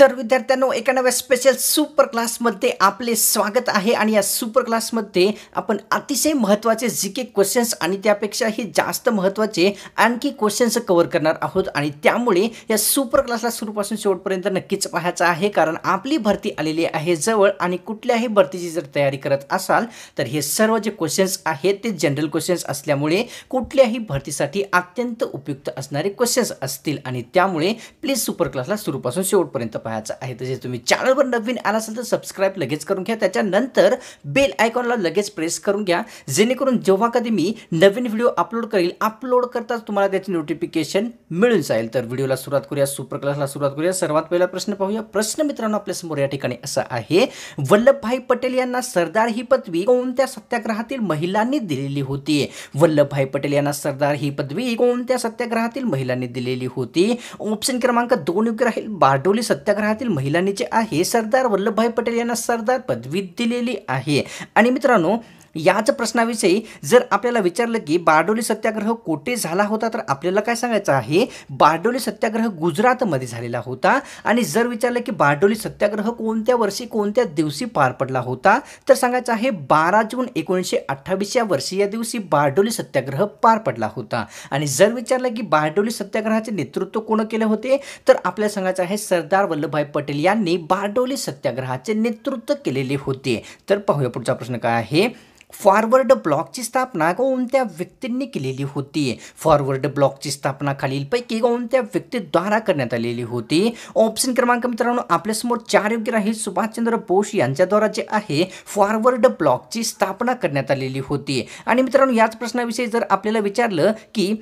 तर विद्यार्थ्यांनो एका नव्या स्पेशल सुपर क्लासमध्ये आपले स्वागत आहे आणि या सुपर क्लासमध्ये आपण अतिशय महत्त्वाचे जी के क्वेश्चन्स आणि त्यापेक्षाही जास्त महत्त्वाचे आणखी क्वेश्चन्स कवर करणार आहोत आणि त्यामुळे या सुपर क्लासला सुरूपासून शेवटपर्यंत नक्कीच पाहायचं आहे कारण आपली भरती आलेली आहे जवळ आणि कुठल्याही भरतीची जर तयारी करत असाल तर हे सर्व जे क्वेश्चन्स आहेत ते जनरल क्वेश्चन्स असल्यामुळे कुठल्याही भरतीसाठी अत्यंत उपयुक्त असणारे क्वेश्चन्स असतील आणि त्यामुळे प्लीज सुपर क्लासला सुरूपासून शेवटपर्यंत पाहायचं आहे तसेच तुम्ही चॅनलवर नवीन आला असेल तर सबस्क्राईब लगेच करून घ्या त्याच्यानंतर बेल आयकॉनला लगेच प्रेस करून घ्या जेणेकरून जेव्हा कधी मी नवीन व्हिडिओ अपलोड करेल अपलोड करताच तुम्हाला त्याची नोटिफिकेशन मिळून जाईल तर व्हिडिओला सुरुवात करूया सुपर क्लासला सुरुवात करूया सर्वात पहिला प्रश्न पाहूया प्रश्न मित्रांनो आपल्या समोर या ठिकाणी असा आहे वल्लभभाई पटेल यांना सरदार ही पदवी कोणत्या सत्याग्रहातील महिलांनी दिलेली होती वल्लभभाई पटेल यांना सरदार ही पदवी कोणत्या सत्याग्रहातील महिलांनी दिलेली होती ऑप्शन क्रमांक दोन योग्य राहील बारडोली सत्याग्रह सभागृहातील महिलांनी जे आहे सरदार वल्लभभाई पटेल यांना सरदार पदवी दिलेली आहे आणि मित्रांनो याच प्रश्नाविषयी जर आपल्याला विचारलं की बारडोली सत्याग्रह कोठे झाला होता तर आपल्याला काय सांगायचं आहे बारडोली सत्याग्रह गुजरातमध्ये झालेला होता आणि जर विचारलं की बारडोली सत्याग्रह कोणत्या वर्षी कोणत्या दिवशी पार पडला होता तर सांगायचं आहे बारा जून एकोणीसशे अठ्ठावीस या वर्षी या दिवशी बारडोली सत्याग्रह पार पडला होता आणि जर विचारलं की बारडोली सत्याग्रहाचे नेतृत्व कोण केले होते तर आपल्याला सांगायचं आहे सरदार वल्लभभाई पटेल यांनी बारडोली सत्याग्रहाचे नेतृत्व केलेले होते तर पाहूया पुढचा प्रश्न काय आहे फॉरवर्ड ब्लॉकची स्थापना कोणत्या व्यक्तींनी केलेली होती फॉरवर्ड ब्लॉकची स्थापना खालीलपैकी कोणत्या व्यक्तीद्वारा करण्यात आलेली होती ऑप्शन क्रमांक मित्रांनो आपल्यासमोर चार योग्य राहील सुभाषचंद्र बोस यांच्याद्वारा जे आहे फॉरवर्ड ब्लॉकची स्थापना करण्यात आलेली होती आणि मित्रांनो याच प्रश्नाविषयी जर आपल्याला विचारलं की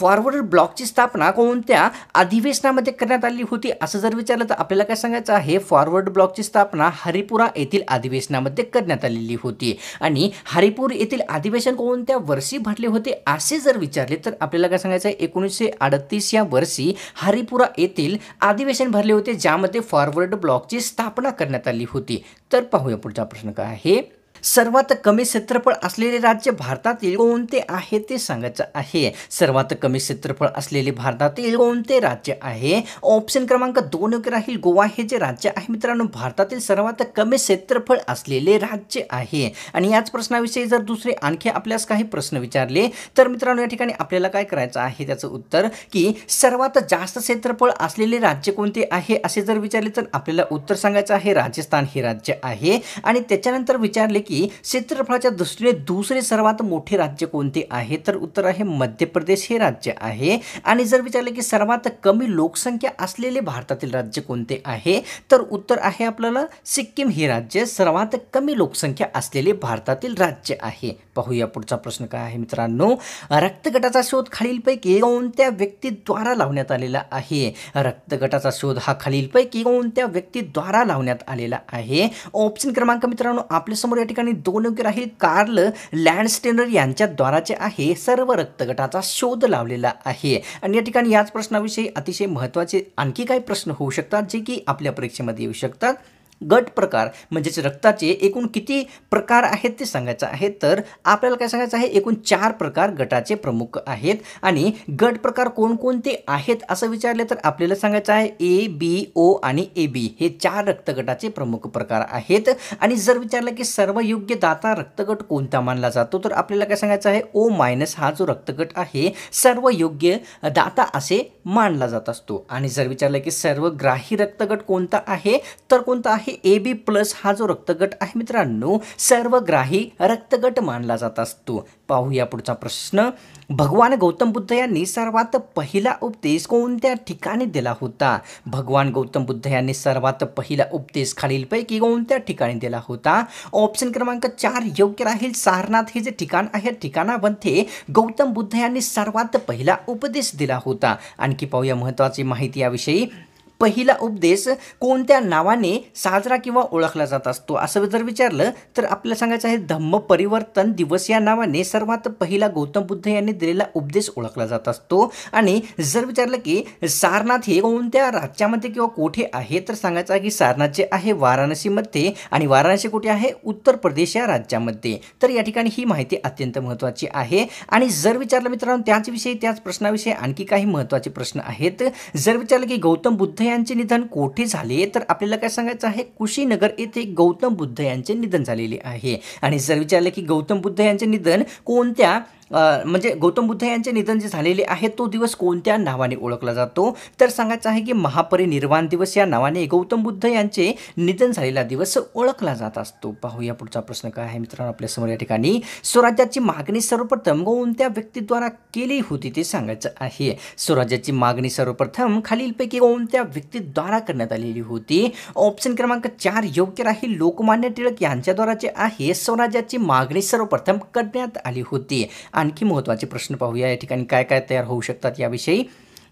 फॉरवर्ड ब्लॉकची स्थापना कोणत्या अधिवेशनामध्ये करण्यात आली होती असं जर विचारलं तर आपल्याला काय सांगायचं आहे फॉरवर्ड ब्लॉकची स्थापना हरिपुरा येथील अधिवेशनामध्ये करण्यात आलेली होती आणि हरिपूर येथील अधिवेशन कोणत्या वर्षी भरले होते असे जर विचारले तर आपल्याला काय सांगायचं आहे एकोणीसशे अडतीस या वर्षी हरिपुरा येथील अधिवेशन भरले होते ज्यामध्ये फॉरवर्ड ब्लॉकची स्थापना करण्यात आली होती तर पाहूया पुढचा प्रश्न काय आहे सर्वात कमी क्षेत्रफळ असलेले राज्य भारतातील कोणते आहे ते सांगायचं आहे सर्वात कमी क्षेत्रफळ असलेले भारतातील कोणते राज्य आहे ऑप्शन क्रमांक दोन योग्य राहील गोवा हे जे राज्य आहे मित्रांनो भारतातील सर्वात कमी क्षेत्रफळ असलेले राज्य आहे आणि याच प्रश्नाविषयी जर दुसरे आणखी आपल्यास काही प्रश्न विचारले तर मित्रांनो या ठिकाणी आपल्याला काय करायचं आहे त्याचं उत्तर की सर्वात जास्त क्षेत्रफळ असलेले राज्य कोणते आहे असे जर विचारले तर आपल्याला उत्तर सांगायचं आहे राजस्थान हे राज्य आहे आणि त्याच्यानंतर विचारले की की क्षेत्रफळाच्या दृष्टीने दुसरे सर्वात मोठे राज्य कोणते आहे तर उत्तर आहे मध्य प्रदेश हे राज्य आहे आणि जर विचारले की सर्वात कमी लोकसंख्या असलेले भारतातील राज्य कोणते आहे तर उत्तर आहे आपल्याला सिक्कीम हे राज्य सर्वात कमी लोकसंख्या असलेले भारतातील राज्य आहे पाहूया पुढचा प्रश्न काय आहे मित्रांनो रक्तगटाचा शोध खालीलपैकी कोणत्या व्यक्तीद्वारा लावण्यात आलेला आहे रक्तगटाचा शोध हा खालीलपैकी कोणत्या व्यक्तीद्वारा लावण्यात आलेला आहे ऑप्शन क्रमांक मित्रांनो आपल्यासमोर या ठिकाणी ठिकाणी दोन योग्य राहील कार्ल लँडस्टेनर यांच्या द्वाराचे आहे सर्व रक्तगटाचा शोध लावलेला आहे आणि या ठिकाणी याच प्रश्नाविषयी अतिशय महत्त्वाचे आणखी काही प्रश्न होऊ शकतात जे की आपल्या परीक्षेमध्ये येऊ शकतात गट प्रकार म्हणजेच रक्ताचे एकूण किती प्रकार आहेत ते सांगायचं आहे तर आपल्याला काय सांगायचं आहे एकूण चार प्रकार गटाचे प्रमुख आहेत आणि गट प्रकार कोणकोणते आहेत असं विचारले तर आपल्याला सांगायचं आहे ए बी ओ आणि ए बी हे चार रक्तगटाचे प्रमुख प्रकार आहेत आणि जर विचारलं की सर्व योग्य दाता रक्तगट कोणता मानला जातो तर आपल्याला काय सांगायचं आहे ओ मायनस हा जो रक्तगट आहे सर्व योग्य दाता असे मानला जात असतो आणि जर विचारलं की सर्व ग्राही रक्तगट कोणता आहे तर कोणता आहे की ए बी प्लस हा जो रक्तगट आहे मित्रांनो सर्वग्राही रक्तगट मानला जात असतो पाहूया पुढचा प्रश्न भगवान गौतम बुद्ध यांनी सर्वात पहिला उपदेश कोणत्या ठिकाणी दिला होता भगवान गौतम बुद्ध यांनी सर्वात पहिला उपदेश खालीलपैकी कोणत्या ठिकाणी दिला होता ऑप्शन क्रमांक चार योग्य राहील सारनाथ हे जे ठिकाण आहे ठिकाणामध्ये गौतम बुद्ध यांनी सर्वात पहिला उपदेश दिला होता आणखी पाहूया महत्त्वाची माहिती याविषयी पहिला उपदेश कोणत्या नावाने साजरा किंवा ओळखला जात असतो असं जर विचारलं तर आपल्याला सांगायचं आहे धम्म परिवर्तन दिवस या नावाने सर्वात पहिला गौतम बुद्ध यांनी दिलेला उपदेश ओळखला जात असतो आणि जर विचारलं की सारनाथ हे कोणत्या राज्यामध्ये किंवा कोठे आहे तर सांगायचं आहे की सारनाथ जे आहे वाराणसीमध्ये आणि वाराणसी कुठे आहे उत्तर प्रदेश या राज्यामध्ये तर या ठिकाणी ही माहिती अत्यंत महत्त्वाची आहे आणि जर विचारलं मित्रांनो त्याचविषयी त्याच प्रश्नाविषयी आणखी काही महत्त्वाचे प्रश्न आहेत जर विचारलं की गौतम बुद्ध यांचे निधन कोठे झाले तर आपल्याला काय सांगायचं आहे कुशीनगर येथे गौतम बुद्ध यांचे निधन झालेले आहे आणि जर विचारलं की गौतम बुद्ध यांचे निधन कोणत्या म्हणजे गौतम बुद्ध यांचे निधन जे झालेले आहे तो दिवस कोणत्या नावाने ओळखला जातो तर सांगायचं आहे की महापरिनिर्वाण दिवस या नावाने गौतम बुद्ध यांचे निधन झालेला दिवस ओळखला जात असतो पाहूया पुढचा प्रश्न काय आहे मित्रांनो आपल्यासमोर या ठिकाणी स्वराज्याची मागणी सर्वप्रथम कोणत्या व्यक्तीद्वारा केली होती ते सांगायचं आहे स्वराज्याची मागणी सर्वप्रथम खालीलपैकी कोणत्या व्यक्तीद्वारा करण्यात आलेली होती ऑप्शन क्रमांक चार योग्य राहील लोकमान्य टिळक यांच्याद्वारा जे आहे स्वराज्याची मागणी सर्वप्रथम करण्यात आली होती आणखी महत्त्वाचे प्रश्न पाहूया या ठिकाणी काय काय तयार होऊ शकतात याविषयी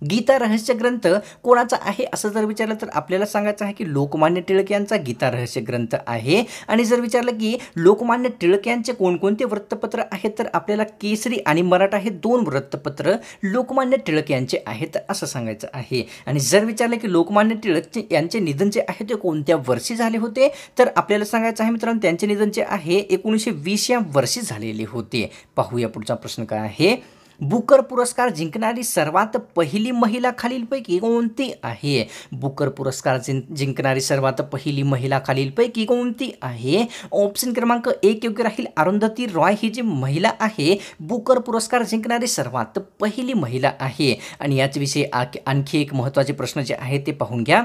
गीता रहस्य ग्रंथ कोणाचा आहे असं जर विचारलं तर आपल्याला सांगायचं आहे की लोकमान्य टिळक यांचा गीता रहस्य ग्रंथ आहे आणि जर विचारलं की लोकमान्य टिळक यांचे कोणकोणते वृत्तपत्र आहेत तर आपल्याला केसरी आणि मराठा हे दोन वृत्तपत्र लोकमान्य टिळक यांचे आहेत असं सांगायचं आहे आणि जर विचारलं की लोकमान्य टिळक यांचे निधन जे आहे ते कोणत्या वर्षी झाले होते तर आपल्याला सांगायचं आहे मित्रांनो त्यांचे निधन जे आहे एकोणीसशे वीस या वर्षी झालेले होते पाहूया पुढचा प्रश्न काय आहे बुकर पुरस्कार जिंकणारी सर्वात पहिली महिला खालीलपैकी कोणती आहे बुकर पुरस्कार जिंकणारी सर्वात पहिली महिला खालीलपैकी कोणती आहे ऑप्शन क्रमांक एक योग्य राहील अरुंधती रॉय ही जी महिला आहे बुकर पुरस्कार जिंकणारी सर्वात पहिली महिला आहे आणि विषयी आणखी एक महत्त्वाचे प्रश्न जे आहे ते पाहून घ्या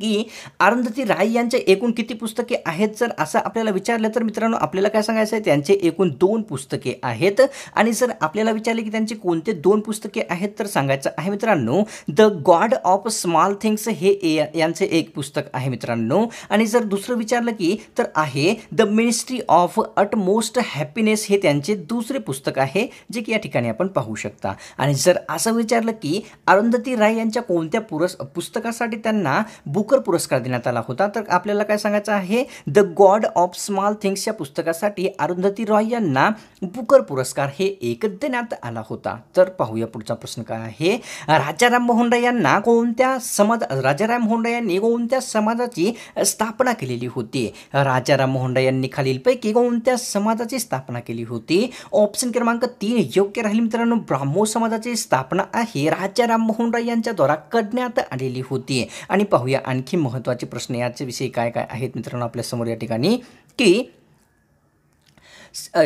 की अरुंधती राय यांच्या एकूण किती पुस्तके आहेत जर असं आपल्याला विचारलं तर मित्रांनो आपल्याला काय सांगायचं आहे त्यांचे एकूण दोन पुस्तके आहेत आणि जर आपल्याला विचारले की त्यांचे कोणते दोन पुस्तके आहेत तर सांगायचं आहे मित्रांनो The God of Small Things हे यांचे एक पुस्तक आहे मित्रांनो आणि जर दुसरं विचारलं की तर आहे The Ministry of Utmost Happiness हे त्यांचे दुसरे पुस्तक आहे जे की या ठिकाणी आपण पाहू शकता आणि जर असं विचारलं की अरुंधती राय यांच्या कोणत्या पुरस् पुस्तकासाठी त्यांना बुक बुकर पुरस्कार देण्यात आला होता तर आपल्याला काय सांगायचं आहे The God of Small Things या पुस्तकासाठी अरुंधती रॉय यांना बुकर पुरस्कार हे एक देण्यात आला होता तर पाहूया पुढचा प्रश्न काय आहे राजाराम राममोहन राय यांना कोणत्या समाज राजाराम मोहन राय यांनी कोणत्या समाजाची स्थापना केलेली होती राजाराम मोहन राय यांनी खालीलपैकी कोणत्या समाजाची स्थापना केली होती ऑप्शन क्रमांक तीन योग्य राहील मित्रांनो ब्राह्मो समाजाची स्थापना आहे राजाराम राममोहन राय यांच्याद्वारा करण्यात आलेली होती आणि पाहूया आणखी महत्त्वाचे प्रश्न विषयी काय काय आहेत मित्रांनो आपल्यासमोर या ठिकाणी की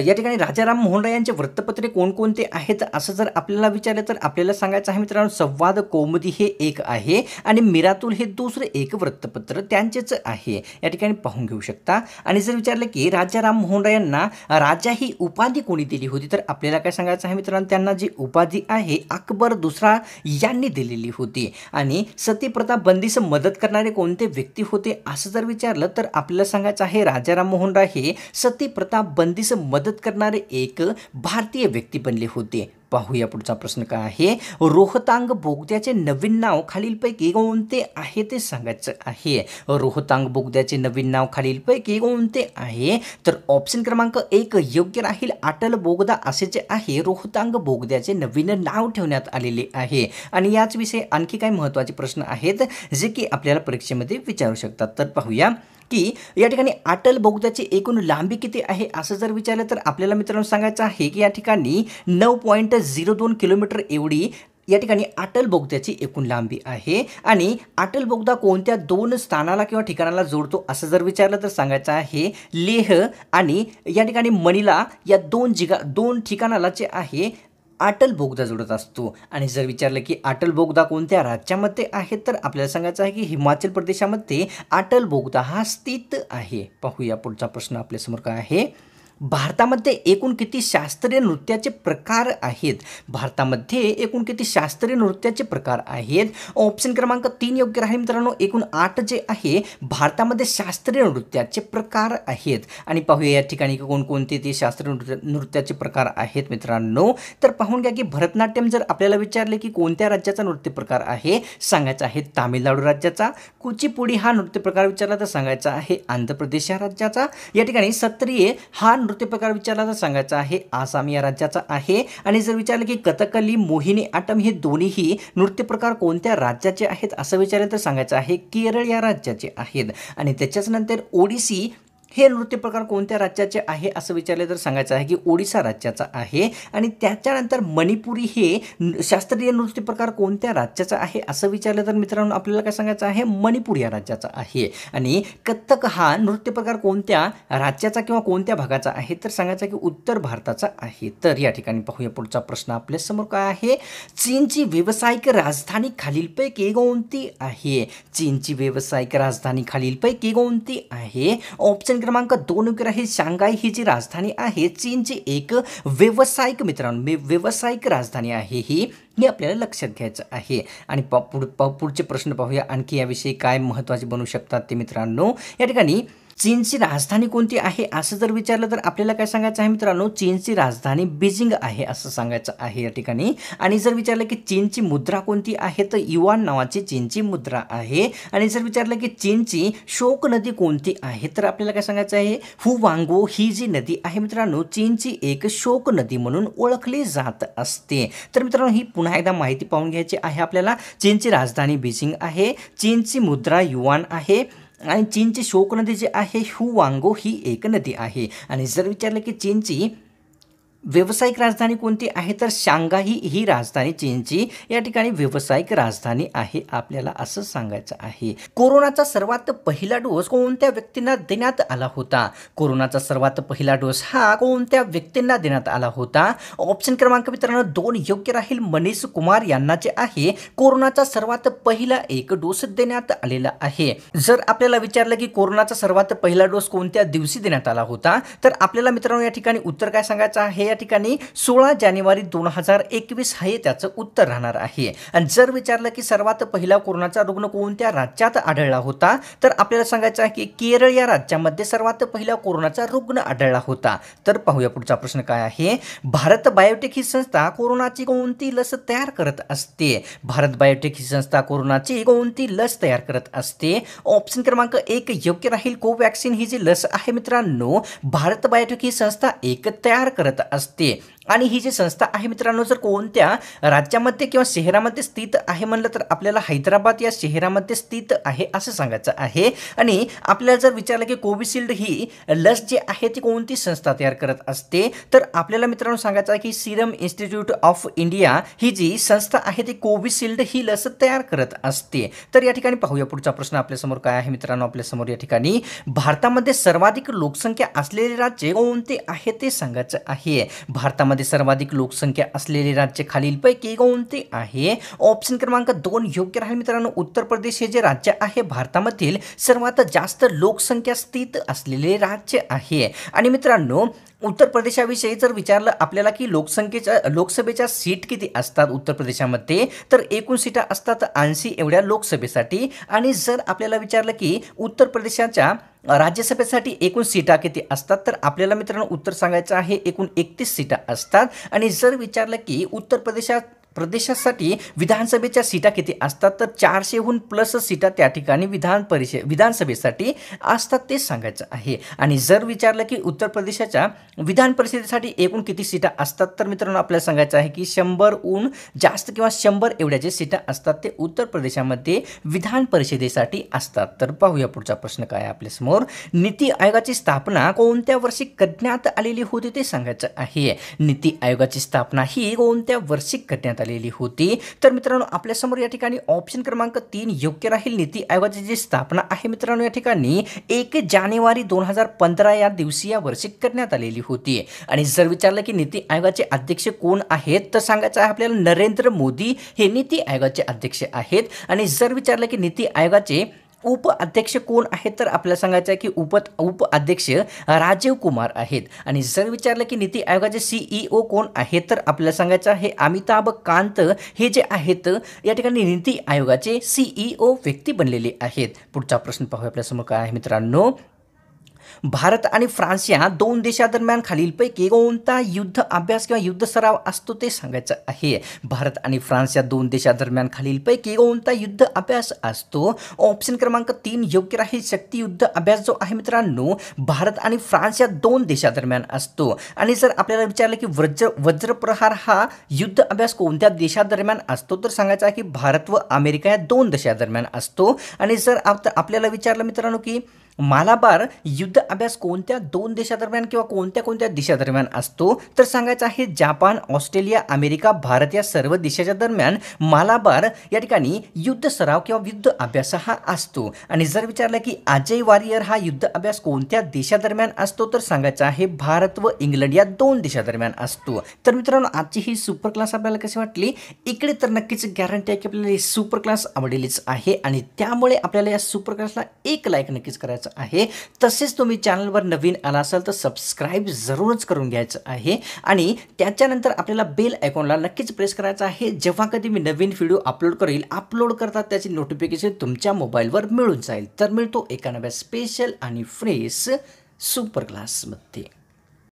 या ठिकाणी राजाराम राय यांचे वृत्तपत्रे कोणकोणते आहेत असं जर आपल्याला विचारलं तर आपल्याला सांगायचं आहे मित्रांनो संवाद कौमुदी हे एक आहे आणि मिरातुल हे दुसरे एक वृत्तपत्र त्यांचेच आहे या ठिकाणी पाहून घेऊ शकता आणि जर विचारलं की राजाराम राय यांना राजा ही उपाधी कोणी दिली होती तर आपल्याला काय सांगायचं आहे मित्रांनो त्यांना जी उपाधी आहे अकबर दुसरा यांनी दिलेली होती आणि सतीप्रथा बंदीस मदत करणारे कोणते व्यक्ती होते असं जर विचारलं तर आपल्याला सांगायचं आहे राजाराम राय हे सतीप्रथा बंदीस मदत करणारे एक भारतीय व्यक्ती बनले होते पाहूया पुढचा प्रश्न काय आहे रोहतांग बोगद्याचे नवीन नाव खालीलपैकी कोणते आहे ते सांगायचं आहे रोहतांग बोगद्याचे नवीन नाव खालीलपैकी कोणते आहे तर ऑप्शन क्रमांक एक योग्य राहील अटल बोगदा असे जे आहे रोहतांग बोगद्याचे नवीन नाव ठेवण्यात आलेले आहे आणि याच विषयी आणखी काही महत्त्वाचे प्रश्न आहेत जे की आपल्याला परीक्षेमध्ये विचारू शकतात तर पाहूया की या ठिकाणी अटल बोगद्याची एकूण लांबी किती आहे असं जर विचारलं तर आपल्याला मित्रांनो सांगायचं आहे की या ठिकाणी नऊ पॉईंट झिरो दोन किलोमीटर एवढी या ठिकाणी अटल बोगद्याची एकूण लांबी आहे आणि अटल बोगदा कोणत्या दोन स्थानाला किंवा ठिकाणाला जोडतो असं जर विचारलं तर सांगायचं आहे लेह आणि या ठिकाणी मणिला या दोन जिगा दोन ठिकाणाला जे आहे अटल बोगदा जोडत असतो आणि जर विचारलं की अटल बोगदा कोणत्या राज्यामध्ये आहे तर आपल्याला सांगायचं आहे की हिमाचल प्रदेशामध्ये अटल बोगदा हा स्थित आहे पाहूया पुढचा प्रश्न आपल्यासमोर काय आहे भारतामध्ये एकूण किती शास्त्रीय नृत्याचे प्रकार आहेत भारतामध्ये एकूण किती शास्त्रीय नृत्याचे प्रकार आहेत ऑप्शन क्रमांक तीन योग्य राहील मित्रांनो एकूण आठ जे आहे भारतामध्ये शास्त्रीय नृत्याचे प्रकार आहेत आणि पाहूया या ठिकाणी कोणकोणते ते शास्त्रीय नृत्याचे प्रकार आहेत मित्रांनो तर पाहून घ्या की भरतनाट्यम जर आपल्याला विचारले की कोणत्या राज्याचा नृत्य प्रकार आहे सांगायचा आहे तामिळनाडू राज्याचा कुचीपुडी हा नृत्य प्रकार विचारला तर सांगायचा आहे आंध्र प्रदेश या राज्याचा या ठिकाणी सत्रिय हा नृत्य प्रकार विचारला तर सांगायचा आहे आसाम या राज्याचा आहे आणि जर विचारलं की कथकली मोहिनी आटम हे दोन्हीही नृत्य प्रकार कोणत्या राज्याचे आहेत असं विचारलं तर सांगायचं आहे केरळ या राज्याचे आहेत आणि त्याच्याच नंतर ओडिसी हे नृत्य प्रकार कोणत्या राज्याचे आहे असं विचारले तर सांगायचं आहे की ओडिसा राज्याचा आहे आणि त्याच्यानंतर मणिपुरी हे शास्त्रीय नृत्य प्रकार कोणत्या राज्याचा आहे असं विचारलं तर मित्रांनो आपल्याला काय सांगायचं आहे मणिपूर या राज्याचा आहे आणि कथ्थक हा नृत्य प्रकार कोणत्या राज्याचा किंवा कोणत्या भागाचा आहे तर सांगायचं की उत्तर भारताचा आहे तर या ठिकाणी पाहूया पुढचा प्रश्न आपल्यासमोर काय आहे चीनची व्यावसायिक राजधानी खालीलपैकी कोणती आहे चीनची व्यावसायिक राजधानी खालीलपैकी कोणती आहे ऑप्शन ऑप्शन क्रमांक दोन आहे शांघाई ही जी राजधानी आहे चीनची एक व्यावसायिक मित्रांनो व्यावसायिक राजधानी आहे ही हे आपल्याला लक्षात घ्यायचं आहे आणि पुढ पुढचे प्रश्न पाहूया आणखी याविषयी काय महत्त्वाचे बनू शकतात ते मित्रांनो या ठिकाणी चीनची राजधानी कोणती आहे असं जर विचारलं तर आपल्याला काय सांगायचं आहे मित्रांनो चीनची राजधानी बीजिंग आहे असं सांगायचं आहे या ठिकाणी आणि जर विचारलं की चीनची मुद्रा कोणती आहे तर युवान नावाची चीनची मुद्रा आहे आणि जर विचारलं की चीनची शोक नदी कोणती आहे तर आपल्याला काय सांगायचं आहे हुवांगो ही जी नदी आहे मित्रांनो चीनची एक शोक नदी म्हणून ओळखली जात असते तर मित्रांनो ही पुन्हा एकदा माहिती पाहून घ्यायची आहे आपल्याला चीनची राजधानी बीजिंग आहे चीनची मुद्रा युवान आहे आणि चीनची शोक नदी जी आहे हु वांगो ही एक नदी आहे आणि जर विचारलं की चीनची व्यावसायिक राजधानी कोणती आहे तर शांघाई ही राजधानी चीनची या ठिकाणी व्यावसायिक राजधानी आहे आपल्याला असं सांगायचं आहे कोरोनाचा सर्वात पहिला डोस कोणत्या व्यक्तींना देण्यात आला होता कोरोनाचा सर्वात पहिला डोस हा कोणत्या व्यक्तींना देण्यात आला होता ऑप्शन क्रमांक मित्रांनो दोन योग्य राहील मनीष कुमार यांना जे आहे कोरोनाचा सर्वात पहिला एक डोस देण्यात आलेला आहे जर आपल्याला विचारलं की कोरोनाचा सर्वात पहिला डोस कोणत्या दिवशी देण्यात आला होता तर आपल्याला मित्रांनो या ठिकाणी उत्तर काय सांगायचं आहे ठिकाणी सोळा जानेवारी दोन हजार एकवीस हे त्याचं उत्तर राहणार आहे आणि जर विचारलं की सर्वात पहिला कोरोनाचा रुग्ण कोणत्या राज्यात आढळला होता तर आपल्याला सांगायचं आहे की केरळ या राज्यामध्ये सर्वात पहिला कोरोनाचा रुग्ण आढळला होता तर पाहूया पुढचा प्रश्न काय आहे भारत बायोटेक ही संस्था कोरोनाची कोणती लस तयार करत असते भारत बायोटेक ही संस्था कोरोनाची कोणती लस तयार करत असते ऑप्शन क्रमांक एक योग्य राहील कोवॅक्सिन ही जी लस आहे मित्रांनो भारत बायोटेक ही संस्था एक तयार करत अस्ति आणि ही जी संस्था आहे मित्रांनो जर कोणत्या राज्यामध्ये किंवा शहरामध्ये स्थित आहे म्हणलं तर आपल्याला हैदराबाद या शहरामध्ये स्थित आहे असं सांगायचं आहे आणि आपल्याला जर विचारलं की कोविशिल्ड ही लस जी आहे ती कोणती संस्था तयार करत असते तर आपल्याला मित्रांनो सांगायचं आहे की सिरम इन्स्टिट्यूट ऑफ इंडिया ही जी संस्था आहे ती कोविशिल्ड ही लस तयार करत असते तर या ठिकाणी पाहूया पुढचा प्रश्न आपल्यासमोर काय आहे मित्रांनो आपल्यासमोर या ठिकाणी भारतामध्ये सर्वाधिक लोकसंख्या असलेले राज्य कोणते आहे ते सांगायचं आहे भारतामध्ये सर्वाधिक लोकसंख्या असलेले राज्य खालीलपैकी कोणते आहे ऑप्शन क्रमांक दोन योग्य राहील मित्रांनो उत्तर प्रदेश हे जे राज्य आहे भारतामधील सर्वात जास्त लोकसंख्या स्थित असलेले राज्य आहे आणि मित्रांनो उत्तर प्रदेशाविषयी जर विचारलं आपल्याला की लोकसंख्येच्या लोकसभेच्या सीट किती असतात उत्तर प्रदेशामध्ये तर एकूण सीटा असतात ऐंशी एवढ्या लोकसभेसाठी आणि जर आपल्याला विचारलं की उत्तर प्रदेशाच्या राज्यसभेसाठी एकूण सीटा किती असतात तर आपल्याला मित्रांनो उत्तर सांगायचं आहे एकूण एकतीस सीटा असतात आणि जर विचारलं की उत्तर प्रदेशात प्रदेशासाठी विधानसभेच्या सीटा किती असतात तर चारशेहून प्लस सीटा त्या ठिकाणी विधान परिषद विधानसभेसाठी असतात ते सांगायचं आहे आणि जर विचारलं की उत्तर प्रदेशाच्या विधान परिषदेसाठी एकूण किती सीटा असतात तर मित्रांनो आपल्याला सांगायचं आहे की शंभरहून जास्त किंवा शंभर एवढ्या जे सीटा असतात ते उत्तर प्रदेशामध्ये विधान परिषदेसाठी असतात तर पाहूया पुढचा प्रश्न काय आपल्यासमोर नीती आयोगाची स्थापना कोणत्या वर्षी करण्यात आलेली होती ते सांगायचं आहे नीती आयोगाची स्थापना ही कोणत्या वर्षी करण्यात आलेली होती तर मित्रांनो आपल्यासमोर या ठिकाणी ऑप्शन क्रमांक तीन योग्य राहील नीती आयोगाची जी स्थापना आहे मित्रांनो या ठिकाणी एक जानेवारी दोन हजार पंधरा या दिवशी या वर्षी करण्यात आलेली होती आणि जर विचारलं की नीती आयोगाचे अध्यक्ष कोण आहेत तर सांगायचं आहे आपल्याला नरेंद्र मोदी हे नीती आयोगाचे अध्यक्ष आहेत आणि जर विचारलं की नीती आयोगाचे उप अध्यक्ष कोण आहेत तर आपल्याला सांगायचं आहे की उप उप अध्यक्ष राजीव कुमार आहेत आणि जर विचारलं की नीती आयोगाचे सीईओ e कोण आहेत तर आपल्याला सांगायचं आहे अमिताभ कांत हे जे आहेत या ठिकाणी नीती आयोगाचे सीईओ e व्यक्ती बनलेले आहेत पुढचा प्रश्न पाहू आपल्यासमोर काय आहे मित्रांनो भारत आणि फ्रान्स या दोन देशादरम्यान खालीलपैकी कोणता युद्ध अभ्यास किंवा युद्ध सराव असतो ते सांगायचं आहे भारत आणि फ्रान्स या दोन देशादरम्यान खालीलपैकी कोणता युद्ध अभ्यास असतो ऑप्शन क्रमांक तीन योग्य राहील शक्ती युद्ध अभ्यास जो आहे मित्रांनो भारत आणि फ्रान्स या दोन देशादरम्यान असतो आणि जर आपल्याला विचारलं की वज्र वज्रप्रहार हा युद्ध अभ्यास कोणत्या देशादरम्यान असतो तर सांगायचा आहे की भारत व अमेरिका या दोन देशादरम्यान असतो आणि जर आपल्याला विचारलं मित्रांनो की मालाबार युद्ध अभ्यास कोणत्या दोन देशादरम्यान किंवा कोणत्या कोणत्या देशादरम्यान असतो तर सांगायचं आहे जापान ऑस्ट्रेलिया अमेरिका भारत या सर्व देशाच्या दरम्यान मालाबार या ठिकाणी युद्ध सराव किंवा युद्ध अभ्यास हा असतो आणि जर विचारलं की अजय वॉरियर हा युद्ध अभ्यास कोणत्या देशादरम्यान असतो तर सांगायचा आहे भारत व इंग्लंड या दोन देशादरम्यान असतो तर मित्रांनो आजची ही सुपर क्लास आपल्याला कशी वाटली इकडे तर नक्कीच गॅरंटी आहे की आपल्याला ही सुपर क्लास आवडलेलीच आहे आणि त्यामुळे आपल्याला या सुपर क्लासला एक लाईक नक्कीच करायचं आहे तसेच तुम्ही चॅनलवर नवीन आला असाल तर सबस्क्राईब जरूरच करून घ्यायचं आहे आणि त्याच्यानंतर आपल्याला बेल आयकॉनला नक्कीच प्रेस करायचं आहे जेव्हा कधी मी नवीन व्हिडिओ अपलोड करेल अपलोड करता त्याची नोटिफिकेशन तुमच्या मोबाईलवर मिळून जाईल तर मिळतो एका नव्या स्पेशल आणि फ्रेश सुपर क्लासमध्ये